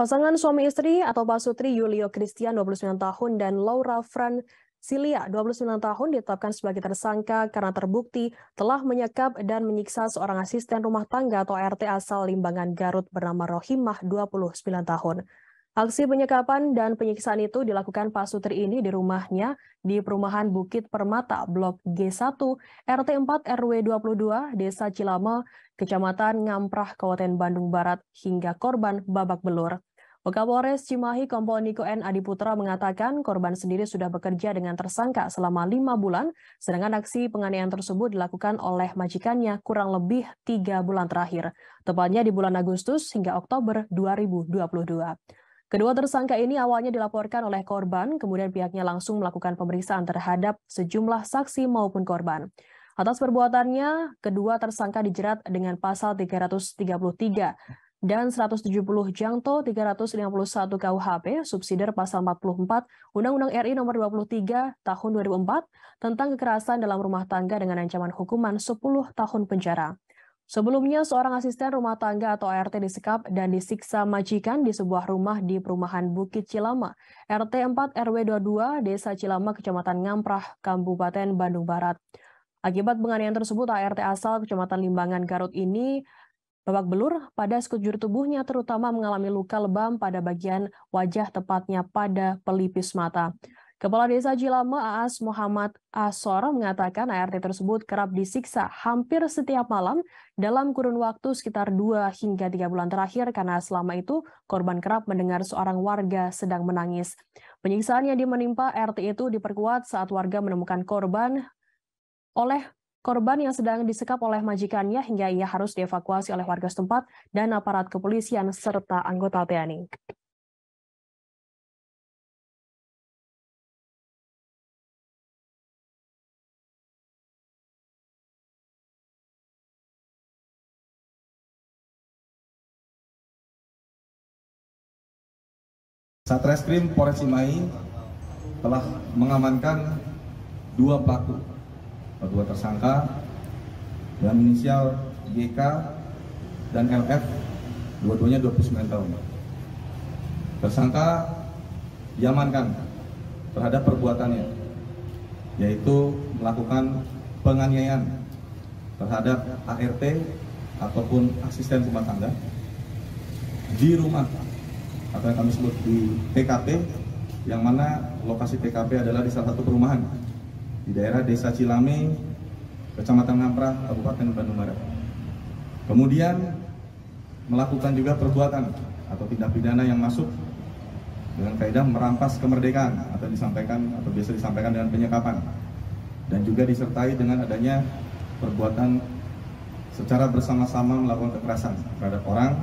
Pasangan suami istri atau Pasutri Yulio Christian 29 tahun dan Laura Fran Silia 29 tahun ditetapkan sebagai tersangka karena terbukti telah menyekap dan menyiksa seorang asisten rumah tangga atau RT asal Limbangan Garut bernama Rohimah 29 tahun. Aksi penyekapan dan penyiksaan itu dilakukan Pasutri ini di rumahnya di perumahan Bukit Permata, Blok G1, RT 4 RW 22, Desa Cilama, Kecamatan Ngamprah, Kabupaten Bandung Barat, hingga korban babak belur. Wakapolres Cimahi Kompol Niko N. Adiputra mengatakan korban sendiri sudah bekerja dengan tersangka selama lima bulan, sedangkan aksi penganiayaan tersebut dilakukan oleh majikannya kurang lebih tiga bulan terakhir, tepatnya di bulan Agustus hingga Oktober 2022. Kedua tersangka ini awalnya dilaporkan oleh korban, kemudian pihaknya langsung melakukan pemeriksaan terhadap sejumlah saksi maupun korban. Atas perbuatannya, kedua tersangka dijerat dengan pasal 333 dan 170 Jangto 351 KUHP subsidiar pasal 44 Undang-Undang RI nomor 23 tahun 2004 tentang kekerasan dalam rumah tangga dengan ancaman hukuman 10 tahun penjara. Sebelumnya, seorang asisten rumah tangga atau ART disekap dan disiksa majikan di sebuah rumah di perumahan Bukit Cilama, RT 4 RW 22, Desa Cilama, Kecamatan Ngamprah, Kabupaten Bandung Barat. Akibat penganiayaan tersebut, ART asal Kecamatan Limbangan Garut ini Babak belur pada sekujur tubuhnya terutama mengalami luka lebam pada bagian wajah tepatnya pada pelipis mata. Kepala Desa Jilama Aas Muhammad Asor mengatakan ART tersebut kerap disiksa hampir setiap malam dalam kurun waktu sekitar 2 hingga 3 bulan terakhir karena selama itu korban kerap mendengar seorang warga sedang menangis. Penyiksaan yang menimpa RT itu diperkuat saat warga menemukan korban oleh Korban yang sedang disekap oleh majikannya hingga ia harus dievakuasi oleh warga setempat dan aparat kepolisian serta anggota TNI. Satreskrim Polres Cimahi telah mengamankan dua pelaku dua tersangka dengan inisial GK dan LF dua-duanya 29 tahun. Tersangka diamankan terhadap perbuatannya yaitu melakukan penganiayaan terhadap ART ataupun asisten rumah tangga di rumah atau yang kami sebut di TKP yang mana lokasi TKP adalah di salah satu perumahan di daerah Desa Cilame, Kecamatan Ngamprah, Kabupaten Bandung Barat. Kemudian melakukan juga perbuatan atau tindak pidana yang masuk dengan kaidah merampas kemerdekaan atau disampaikan atau biasa disampaikan dengan penyekapan dan juga disertai dengan adanya perbuatan secara bersama-sama melakukan kekerasan terhadap orang